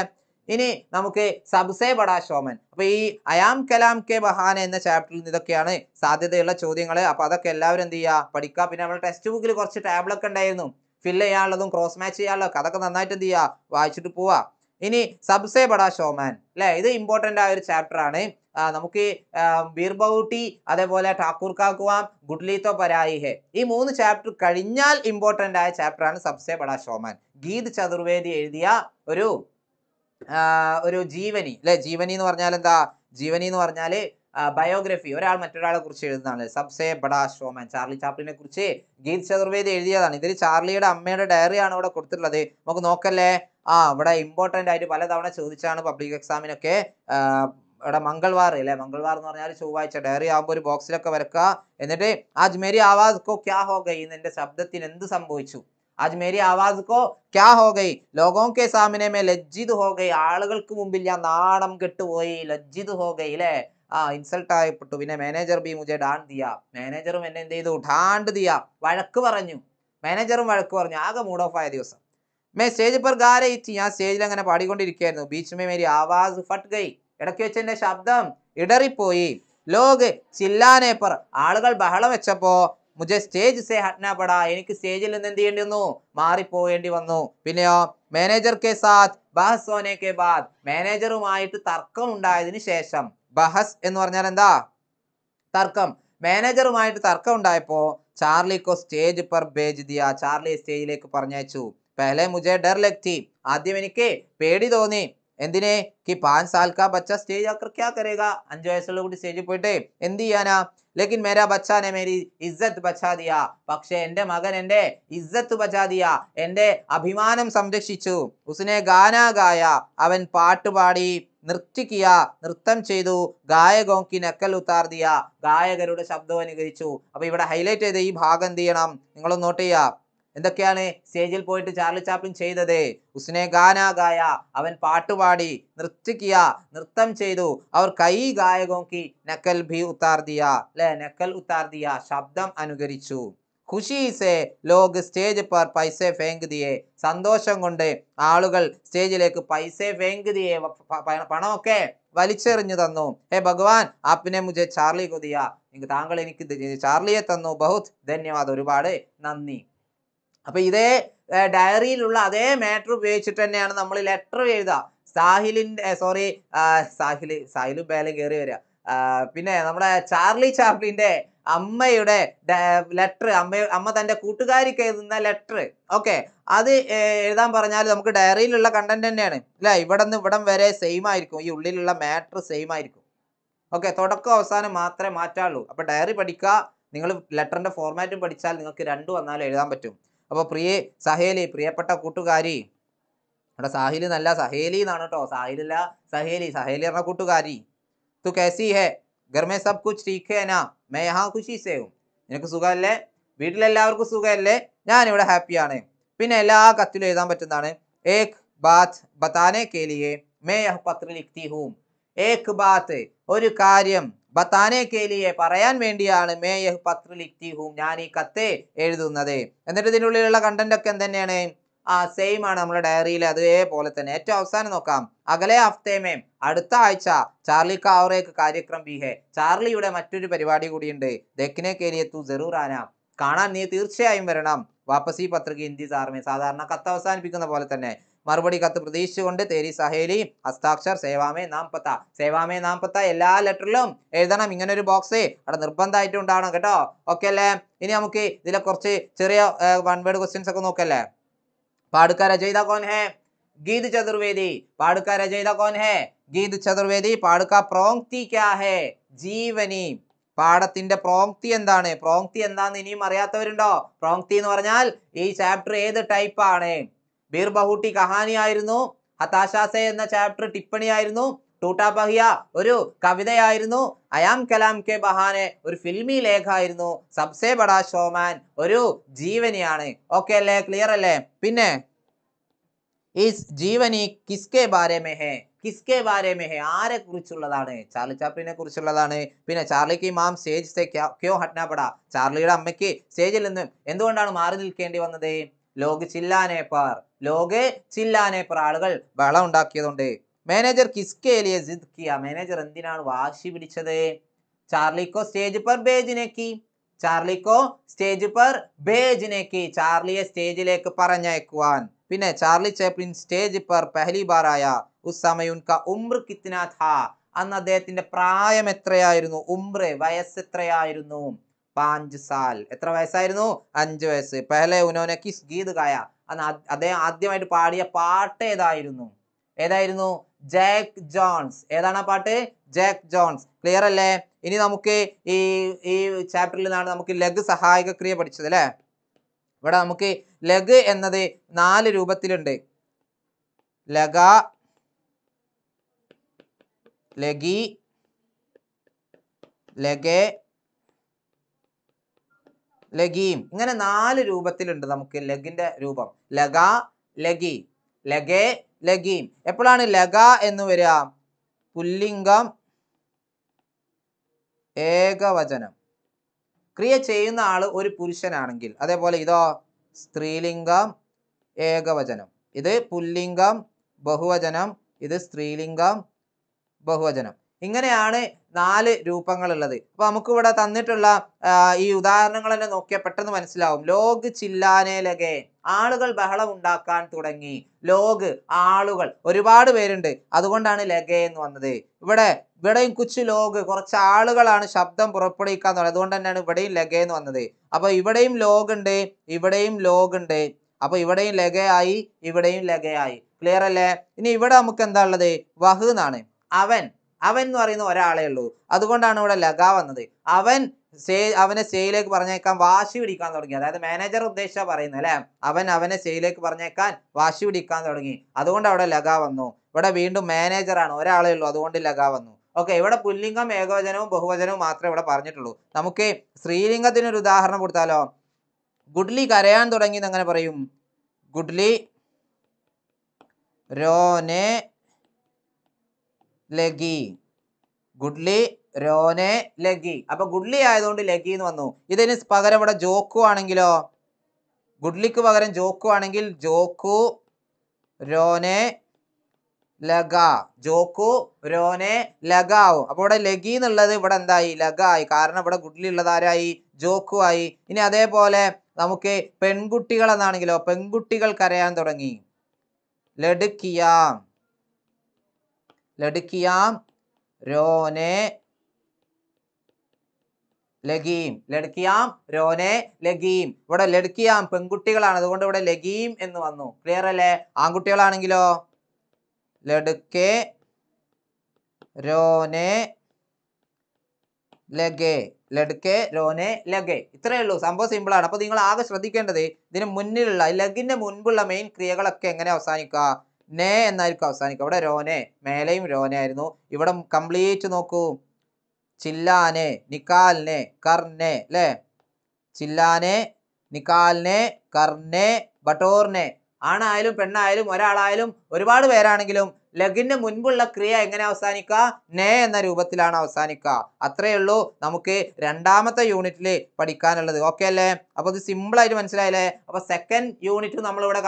S1: ഇനി നമുക്ക് സബ്സേ ബടാ ശോമൻ അപ്പൊ ഈ അയാം കലാം കെ ബഹാന എന്ന ചാപ്റ്ററിൽ ഇതൊക്കെയാണ് സാധ്യതയുള്ള ചോദ്യങ്ങൾ അപ്പൊ അതൊക്കെ എല്ലാവരും എന്ത് ചെയ്യുക പഠിക്കുക പിന്നെ നമ്മുടെ ടെക്സ്റ്റ് ബുക്കിൽ കുറച്ച് ടാബ്ലൊക്കെ ഉണ്ടായിരുന്നു ഫില്ല് ചെയ്യാനുള്ളതും ക്രോസ് മാച്ച് ചെയ്യാനുള്ളതൊക്കെ അതൊക്കെ നന്നായിട്ട് എന്ത് ചെയ്യുക വായിച്ചിട്ട് പോവാ ഇനി സബ്സേ ബഡാ ഷോമാൻ അല്ലേ ഇത് ഇമ്പോർട്ടൻ്റ് ആയ ഒരു ചാപ്റ്റർ ആണ് നമുക്ക് ബീർബൗട്ടി അതേപോലെ ഠാക്കൂർ കാക്കുവാം ഗുഡ്ലീത്തോ പരായിഹെ ഈ മൂന്ന് ചാപ്റ്റർ കഴിഞ്ഞാൽ ഇമ്പോർട്ടൻ്റ് ആയ ചാപ്റ്ററാണ് സബ്സേ ബഡാ ഷോമാൻ ഗീത് ചതുർവേദി എഴുതിയ ഒരു ഒരു ജീവനി അല്ലെ ജീവനി എന്ന് പറഞ്ഞാൽ എന്താ ജീവനി എന്ന് പറഞ്ഞാൽ ബയോഗ്രഫി ഒരാൾ മറ്റൊരാളെ കുറിച്ച് എഴുതുന്നതാണ് സബ്സേ ബഡാ ഷോമാൻ ചാർലി ചാപ്ലിനെ കുറിച്ച് ഗീത് ചതുർവേദി എഴുതിയതാണ് ഇതിൽ ചാർലിയുടെ അമ്മയുടെ ഡയറിയാണ് ഇവിടെ കൊടുത്തിട്ടുള്ളത് നമുക്ക് നോക്കല്ലേ ആ ഇവിടെ ഇമ്പോർട്ടൻ്റ് ആയിട്ട് പലതവണ ചോദിച്ചാണ് പബ്ലിക് എക്സാമിനൊക്കെ ഇവിടെ മംഗൾവാർ അല്ലേ മംഗൾവാർ എന്ന് പറഞ്ഞാൽ ചൊവ്വാഴ്ച ഡയറി ആകുമ്പോൾ ഒരു ബോക്സിലൊക്കെ വരക്കുക എന്നിട്ട് ആജ് മേരി ആവാസ് കോ ക്യാ ഹോ ഗൈ എന്നെ ശബ്ദത്തിന് എന്ത് സംഭവിച്ചു ആജ് മേരി ആവാസ് കോ ക്യാ ഹോ ഗൈ ലോകോ കെ സാമിനെ മേ ലജ്ജിത് ഹോ ഗൈ ആളുകൾക്ക് മുമ്പിൽ ഞാൻ നാണം കെട്ടുപോയി ലജ്ജിത് ഹോ ഗൈ അല്ലേ ആ ഇൻസൾട്ട് ആയപ്പെട്ടു പിന്നെ മാനേജർ ബി മുജെ ഡാൻ ദിയ മാനേജറും എന്നെ എന്ത് ചെയ്തു ഡാണ്ട് ദിയ വഴക്ക് പറഞ്ഞു മാനേജറും വഴക്ക് പറഞ്ഞു ആകെ മൂഡ് ഓഫ് ആയ ദിവസം മേ സ്റ്റേജ് പർ ഗാരെ ഇച്ചി ഞാൻ സ്റ്റേജിൽ അങ്ങനെ പാടിക്കൊണ്ടിരിക്കുകയായിരുന്നു ബീച്ച് മേ മേരി ആവാസ് ഫട്ട് ഗൈ ഇടയ്ക്ക് വെച്ച് എൻ്റെ ശബ്ദം ഇടറിപ്പോയി ലോക് ചില്ലാനേപ്പർ ആളുകൾ ബഹളം വെച്ചപ്പോൾ മുജെ സ്റ്റേജ് സേ ഹട്നാപടാ എനിക്ക് സ്റ്റേജിൽ നിന്ന് എന്ത് ചെയ്യേണ്ടി വന്നു മാറിപ്പോകേണ്ടി വന്നു പിന്നെയോ മാനേജർ കെ സാത്ത് ബഹസോനെ കെ ബാദ് മാനേജറുമായിട്ട് തർക്കം ഉണ്ടായതിനു ശേഷം ബഹസ് എന്ന് പറഞ്ഞാൽ എന്താ തർക്കം മാനേജറുമായിട്ട് തർക്കം ഉണ്ടായപ്പോൾ ചാർലിക്കോ സ്റ്റേജ് പർ ബേജ് ദിയ ചാർലി സ്റ്റേജിലേക്ക് പറഞ്ഞയച്ചു പെഹലെ മുജെ ഡർ ലക്തി ആദ്യം എനിക്ക് പേടി തോന്നി എന്തിനെ കി പാഞ്ച് സാൽക്ക ബച്ച സ്റ്റേജ് ആക്കർ ക്യാ കരേഗ അഞ്ച് വയസ്സുള്ള കൂടി സ്റ്റേജിൽ പോയിട്ട് എന്ത് ചെയ്യാനാ ലേക്കിൻ മേരാ ബച്ചാനെ മേരി ഇജ്ജത്ത് ബച്ചാദിയ പക്ഷെ എൻ്റെ മകൻ എൻ്റെ ഇജ്ജത്ത് ബച്ചാദിയ എൻ്റെ അഭിമാനം സംരക്ഷിച്ചു ഉസ്നെ ഗാന ഗായ അവൻ പാട്ടുപാടി നിർത്തിക്കിയ നൃത്തം ചെയ്തു ഗായകോങ്കി നക്കൽ ഉത്താർദിയ ഗായകരുടെ ശബ്ദം അനുകരിച്ചു അപ്പോൾ ഇവിടെ ഹൈലൈറ്റ് ചെയ്ത ഈ ഭാഗം എന്ത് ചെയ്യണം നിങ്ങളൊന്ന് നോട്ട് ചെയ്യുക എന്തൊക്കെയാണ് സ്റ്റേജിൽ പോയിട്ട് ചാർലി ചാപ്ലിൻ ചെയ്തത് ഉസ്നെ ഗാന ഗായ അവൻ പാട്ടുപാടി നൃത്തിക്കിയ നൃത്തം ചെയ്തു അവർ കൈ ഗായകോക്കി നക്കൽ ഭി ഉത്താർദിയ അല്ലെ നക്കൽ ഉത്താർദിയ ശബ്ദം അനുകരിച്ചു ഖുഷി സേ ലോക് സ്റ്റേജ് പർ പൈസ ഫേങ്ക് ദിയെ സന്തോഷം കൊണ്ട് ആളുകൾ സ്റ്റേജിലേക്ക് പൈസ ഫേങ്ക് ദിയെ പണമൊക്കെ വലിച്ചെറിഞ്ഞു തന്നു ഹേ ഭഗവാൻ ആപ്പിനെ മുജെ ചാർലി കൊതിയ താങ്കൾ എനിക്ക് ചാർലിയെ തന്നു ബഹുത് ധന്യവാദം ഒരുപാട് നന്ദി അപ്പൊ ഇതേ ഡയറിയിലുള്ള അതേ മാറ്റർ ഉപയോഗിച്ചിട്ട് തന്നെയാണ് നമ്മൾ ലെറ്റർ എഴുതുക സാഹിലിൻ്റെ സോറി സാഹിൽ സാഹിലും ബേല കയറി വരിക പിന്നെ നമ്മുടെ ചാർലി ചാപ്ലിൻ്റെ അമ്മയുടെ ലെറ്റർ അമ്മ അമ്മ തൻ്റെ കൂട്ടുകാരിക്ക് എഴുതുന്ന ലെറ്റർ ഓക്കെ അത് എഴുതാൻ പറഞ്ഞാൽ നമുക്ക് ഡയറിയിലുള്ള കണ്ടന്റ് തന്നെയാണ് അല്ല ഇവിടെ നിന്ന് ഇവിടം വരെ സെയിം ആയിരിക്കും ഈ ഉള്ളിലുള്ള മാറ്റർ സെയിം ആയിരിക്കും ഓക്കെ തുടക്കം അവസാനം മാത്രമേ മാറ്റാറുള്ളൂ അപ്പോൾ ഡയറി പഠിക്കുക നിങ്ങൾ ലെറ്ററിൻ്റെ ഫോർമാറ്റും പഠിച്ചാൽ നിങ്ങൾക്ക് രണ്ടു വന്നാലും എഴുതാൻ പറ്റും അപ്പോൾ പ്രിയ സഹേലി പ്രിയപ്പെട്ട കൂട്ടുകാരി നമ്മുടെ സാഹിലി നല്ല സഹേലി എന്നാണ് കേട്ടോ സാഹിലല്ല സഹേലി സഹേലി പറഞ്ഞ കൂട്ടുകാരി തു സി ഹേ ഘർ മേ സബ് കുച്ച് ടീക്കേന മേ യഹാ ഖുഷി സേ ഹും നിനക്ക് സുഖമല്ലേ വീട്ടിലെല്ലാവർക്കും സുഖമല്ലേ ഞാനിവിടെ ഹാപ്പിയാണ് പിന്നെ എല്ലാ കത്തിലും എഴുതാൻ പറ്റുന്നതാണ് ഏക് ബാത്ത് ബത്താനെ കെ മേ യഹ പത്ര ലിഖ്തി ഹും ഏക് ബാത്ത് ഒരു കാര്യം ബത്താനെ കേലിയെ പറയാൻ വേണ്ടിയാണ് മേ യഹ് പത്ര ലിഖ്തി ഹും ഞാൻ ഈ കത്ത് എഴുതുന്നത് എന്നിട്ട് ഇതിനുള്ളിലുള്ള കണ്ടന്റ് ഒക്കെ എന്ത് തന്നെയാണ് ആ സെയിം ആണ് നമ്മുടെ ഡയറിയിൽ അതേപോലെ തന്നെ ഏറ്റവും അവസാനം നോക്കാം അകലെ അഫ്തേമേം അടുത്ത ആഴ്ച ചാർലി കാവറേക്ക് കാര്യക്രം ബിഹെ ചാർലിയുടെ മറ്റൊരു പരിപാടി കൂടിയുണ്ട് ദക്കിനെ കേരിയത്തു ജറൂറാന കാണാൻ നീ തീർച്ചയായും വരണം വാപ്പസി പത്രിക ഇന്ത്യ സാർമേ സാധാരണ കത്ത് അവസാനിപ്പിക്കുന്ന പോലെ തന്നെ മറുപടി കത്ത് പ്രതീക്ഷിച്ചുകൊണ്ട് തേരി സഹേലി ഹസ്താക്ഷർ സേവാമേ നാംപത്ത സേവാമേ നാംപത്ത എല്ലാ ലെറ്ററിലും എഴുതണം ഇങ്ങനെ ഒരു ബോക്സ് അവിടെ നിർബന്ധമായിട്ടും ഉണ്ടാവണം കേട്ടോ ഓക്കെ അല്ലേ ഇനി നമുക്ക് ഇതിലെ കുറച്ച് ചെറിയ വൺ വേർഡ് ക്വസ്റ്റ്യൻസ് ഒക്കെ നോക്കല്ലേ पाड़ का रचयिता कौन है गीत चतुर्वेदी पाड़ का रचयिता कौन है ഗീത് ചതുർവേദി പാടുക്ക പ്രോങ്ക്തി ക്യാഹേ ജീവനി പാഠത്തിന്റെ പ്രോങ്ക്തി എന്താണ് പ്രോങ്ക്തി എന്താന്ന് ഇനിയും അറിയാത്തവരുണ്ടോ പ്രോങ്ക്തി എന്ന് പറഞ്ഞാൽ ഈ ചാപ്റ്റർ ഏത് ടൈപ്പാണ് ബീർബഹൂട്ടി കഹാനി ആയിരുന്നു ഹതാശാസെ എന്ന ചാപ്റ്റർ ടിപ്പണി ആയിരുന്നു ടൂട്ടാപ്പഹിയ ഒരു കവിതയായിരുന്നു അയാം കലാം കെ ബഹാനെ ഒരു ഫിൽമി ലേഖായിരുന്നു സബ്സേ ബടാ ഷോമാൻ ഒരു ജീവനിയാണ് ഓക്കെ അല്ലേ ക്ലിയർ അല്ലേ പിന്നെ ഈ ജീവനി കിസ്കെ ബാരമേഹേ കിസ്കെ ബാരമേഹേ ആരെ കുറിച്ചുള്ളതാണ് ചാർലി ചാപ്പിനെ കുറിച്ചുള്ളതാണ് പിന്നെ ചാർലിക്ക് മാം സ്റ്റേജ് സെ ക്യോ ഹട്നാപ്പെടാ ചാർലിയുടെ അമ്മയ്ക്ക് സ്റ്റേജിൽ നിന്ന് എന്തുകൊണ്ടാണ് മാറി നിൽക്കേണ്ടി വന്നത് ലോക ചില്ലാനേപ്പാർ പാർ ചില്ലാനേപ്പാർ ആളുകൾ ബഹളം ഉണ്ടാക്കിയതുണ്ട് മാനേജർ കിസ്കേലിയെ ജിദ് കിയാ മാനേജർ എന്തിനാണ് വാശി പിടിച്ചത് ചാർലിക്കോ സ്റ്റേജ് പർ ബേജിനേക്ക് ചാർലിക്കോ സ്റ്റേജ് പർ ബേജിനേക്ക് ചാർലിയെ സ്റ്റേജിലേക്ക് പറഞ്ഞയക്കുവാൻ പിന്നെ ചാർലി ചാപ്ലിൻ സ്റ്റേജ് പർ പെഹലി ബാറായ ഉസ്സമയുൻക ഉംറ കിത്നാ ഥാ അന്ന് അദ്ദേഹത്തിന്റെ പ്രായം എത്രയായിരുന്നു ഉംറ വയസ്സ് എത്രയായിരുന്നു പാഞ്ച് സാൽ എത്ര വയസ്സായിരുന്നു അഞ്ച് വയസ്സ് പെഹലെ ഉനോനെ കിസ് ഗീത് ഗായ അന്ന് അദ്ദേഹം ആദ്യമായിട്ട് പാടിയ പാട്ട് ഏതായിരുന്നു ഏതായിരുന്നു ജാക്ക് ജോൺസ് ഏതാണ് ആ പാട്ട് ജാക്ക് ജോൺസ് ക്ലിയർ അല്ലേ ഇനി നമുക്ക് ഈ ഈ ചാപ്റ്ററിൽ നിന്നാണ് നമുക്ക് ലഘ് സഹായക ക്രിയ പഠിച്ചത് അല്ലേ ഇവിടെ നമുക്ക് ലഘ് എന്നത് നാല് രൂപത്തിലുണ്ട് ലഗ ലഗി ലഗെ ലഗീം ഇങ്ങനെ നാല് രൂപത്തിലുണ്ട് നമുക്ക് ലഗിൻ്റെ രൂപം ലഗ ലഗി ലഗേ ലഗീം എപ്പോഴാണ് ലഗ എന്ന് വരിക പുല്ലിംഗം ഏകവചനം ക്രിയ ചെയ്യുന്ന ആൾ ഒരു പുരുഷനാണെങ്കിൽ അതേപോലെ ഇതോ സ്ത്രീലിംഗം ഏകവചനം ഇത് പുല്ലിംഗം ബഹുവചനം ഇത് സ്ത്രീലിംഗം ബഹുവചനം ഇങ്ങനെയാണ് നാല് രൂപങ്ങളുള്ളത് അപ്പോൾ നമുക്കിവിടെ തന്നിട്ടുള്ള ഈ ഉദാഹരണങ്ങൾ തന്നെ നോക്കിയാൽ പെട്ടെന്ന് മനസ്സിലാവും ലോഗ് ചില്ലാനെ ലഗേ ആളുകൾ ബഹളം ഉണ്ടാക്കാൻ തുടങ്ങി ലോഗ് ആളുകൾ ഒരുപാട് പേരുണ്ട് അതുകൊണ്ടാണ് ലഗേ എന്ന് വന്നത് ഇവിടെ ഇവിടെയും കുച്ച് ലോഗ് കുറച്ച് ആളുകളാണ് ശബ്ദം പുറപ്പെടുവിക്കാന്ന് പറയുന്നത് അതുകൊണ്ട് തന്നെയാണ് ഇവിടെയും ലഗേ എന്ന് വന്നത് അപ്പോൾ ഇവിടെയും ലോഗ് ഉണ്ട് ഇവിടെയും ലോഗ് ഉണ്ട് അപ്പോൾ ഇവിടെയും ലഗയായി ഇവിടെയും ലഗയായി ക്ലിയർ അല്ലേ ഇനി ഇവിടെ നമുക്ക് എന്താ ഉള്ളത് വഹ് എന്നാണ് അവൻ അവൻ എന്ന് പറയുന്ന ഒരാളേ ഉള്ളൂ അതുകൊണ്ടാണ് ഇവിടെ ലഗ വന്നത് അവൻ സേ അവനെ സെയിലേക്ക് പറഞ്ഞേക്കാൻ വാശി പിടിക്കാൻ തുടങ്ങി അതായത് മാനേജർ ഉദ്ദേശിച്ച പറയുന്നത് അല്ലെ അവൻ അവനെ സെയിലേക്ക് പറഞ്ഞേക്കാൻ വാശി പിടിക്കാൻ തുടങ്ങി അതുകൊണ്ട് അവിടെ ലഗ വന്നു ഇവിടെ വീണ്ടും മാനേജറാണ് ഒരാളേ ഉള്ളൂ അതുകൊണ്ട് ലഗ വന്നു ഓക്കെ ഇവിടെ പുല്ലിംഗം ഏകവചനവും ബഹുവചനവും മാത്രമേ ഇവിടെ പറഞ്ഞിട്ടുള്ളൂ നമുക്ക് ഒരു ഉദാഹരണം കൊടുത്താലോ ഗുഡ്ലി കരയാൻ തുടങ്ങി എന്നങ്ങനെ പറയും ഗുഡ്ലി രോനെ ലഗി ഗുഡ്ലി രോനെ ലഗി അപ്പൊ ഗുഡ്ലി ആയതുകൊണ്ട് ലഗി എന്ന് വന്നു ഇതിന് പകരം ഇവിടെ ജോക്കു ആണെങ്കിലോ ഗുഡ്ലിക്ക് പകരം ജോക്കു ആണെങ്കിൽ ജോക്കു രോനെ ലഗ ജോക്കു രോനെ ലഗ ആവും അപ്പോൾ ഇവിടെ ലഗി എന്നുള്ളത് ഇവിടെ എന്തായി ലഗ ആയി കാരണം ഇവിടെ ഗുഡ്ലി ഉള്ളതാരായി ജോക്കു ആയി ഇനി അതേപോലെ നമുക്ക് പെൺകുട്ടികൾ എന്നാണെങ്കിലോ പെൺകുട്ടികൾ കരയാൻ തുടങ്ങി ലഡുക്കിയാം ലടുക്കിയാം രോനെ ലഗീം ലടുക്കിയാം രോനെ ലഗീം ഇവിടെ ലടുക്കിയാം പെൺകുട്ടികളാണ് അതുകൊണ്ട് ഇവിടെ ലഗീം എന്ന് വന്നു ക്ലിയർ അല്ലേ ആൺകുട്ടികളാണെങ്കിലോ ലടുക്കെ രോനെ ലഗേ ലടുക്കെ രോനെ ലഗേ ഇത്രയേ ഉള്ളൂ സംഭവം സിമ്പിളാണ് അപ്പോൾ നിങ്ങൾ ആകെ ശ്രദ്ധിക്കേണ്ടത് ഇതിന് മുന്നിലുള്ള ലഗിൻ്റെ മുൻപുള്ള മെയിൻ ക്രിയകളൊക്കെ എങ്ങനെ അവസാനിക്കുക നേ എന്നായിരിക്കും അവസാനിക്കുക അവിടെ രോനെ മേലെയും രോനെ ആയിരുന്നു ഇവിടെ കംപ്ലീറ്റ് നോക്കൂ ചില്ലാനെ നിക്കാലിനെ കർണെ അല്ലെ ചില്ലാനെ നിക്കാലിനെ കർണെ ബട്ടോറിനെ ആണായാലും പെണ്ണായാലും ഒരാളായാലും ഒരുപാട് പേരാണെങ്കിലും ലഗിന് മുൻപുള്ള ക്രിയ എങ്ങനെ അവസാനിക്കുക നേ എന്ന രൂപത്തിലാണ് അവസാനിക്കുക അത്രയേ ഉള്ളൂ നമുക്ക് രണ്ടാമത്തെ യൂണിറ്റിൽ പഠിക്കാനുള്ളത് ഓക്കെ അല്ലേ അപ്പോൾ ഇത് സിമ്പിളായിട്ട് മനസ്സിലായില്ലേ അപ്പോൾ സെക്കൻഡ് യൂണിറ്റ് നമ്മളിവിടെ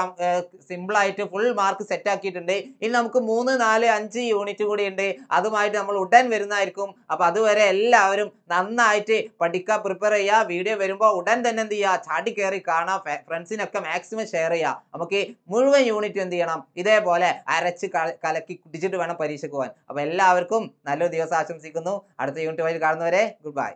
S1: സിമ്പിളായിട്ട് ഫുൾ മാർക്ക് സെറ്റ് ആക്കിയിട്ടുണ്ട് ഇനി നമുക്ക് മൂന്ന് നാല് അഞ്ച് യൂണിറ്റ് കൂടി ഉണ്ട് അതുമായിട്ട് നമ്മൾ ഉടൻ വരുന്നതായിരിക്കും അപ്പോൾ അതുവരെ എല്ലാവരും നന്നായിട്ട് പഠിക്കുക പ്രിപ്പയർ ചെയ്യുക വീഡിയോ വരുമ്പോൾ ഉടൻ തന്നെ എന്ത് ചെയ്യുക ചാടി കയറി കാണുക ഫ്രണ്ട്സിനൊക്കെ മാക്സിമം ഷെയർ ചെയ്യുക നമുക്ക് മുഴുവൻ യൂണിറ്റ് എന്ത് ചെയ്യണം ഇതേപോലെ പോലെ അരച്ച് കലക്കി കുടിച്ചിട്ട് വേണം പരീക്ഷയ്ക്ക് പോകാൻ അപ്പോൾ എല്ലാവർക്കും നല്ലൊരു ദിവസം ആശംസിക്കുന്നു അടുത്ത യൂണിറ്റ് വഴി കാണുന്നവരെ ഗുഡ് ബൈ